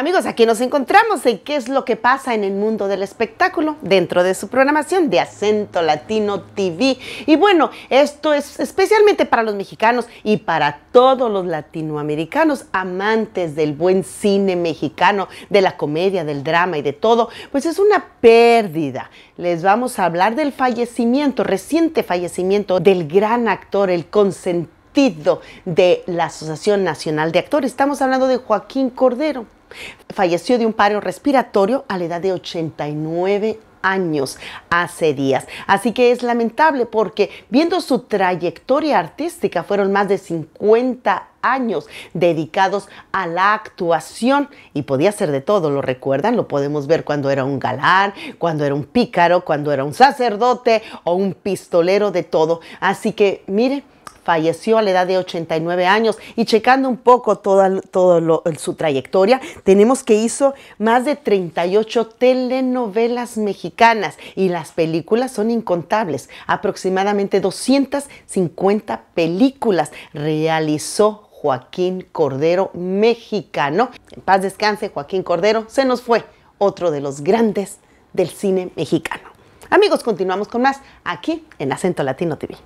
Amigos, aquí nos encontramos en qué es lo que pasa en el mundo del espectáculo dentro de su programación de Acento Latino TV. Y bueno, esto es especialmente para los mexicanos y para todos los latinoamericanos amantes del buen cine mexicano, de la comedia, del drama y de todo, pues es una pérdida. Les vamos a hablar del fallecimiento, reciente fallecimiento del gran actor, el consentido de la Asociación Nacional de Actores. Estamos hablando de Joaquín Cordero Falleció de un paro respiratorio a la edad de 89 años hace días. Así que es lamentable porque viendo su trayectoria artística fueron más de 50 años dedicados a la actuación y podía ser de todo, ¿lo recuerdan? Lo podemos ver cuando era un galán, cuando era un pícaro, cuando era un sacerdote o un pistolero de todo. Así que mire, falleció a la edad de 89 años y checando un poco toda todo su trayectoria, tenemos que hizo más de 38 telenovelas mexicanas y las películas son incontables, aproximadamente 250 películas realizó Joaquín Cordero, mexicano. En paz descanse, Joaquín Cordero se nos fue, otro de los grandes del cine mexicano. Amigos, continuamos con más aquí en Acento Latino TV.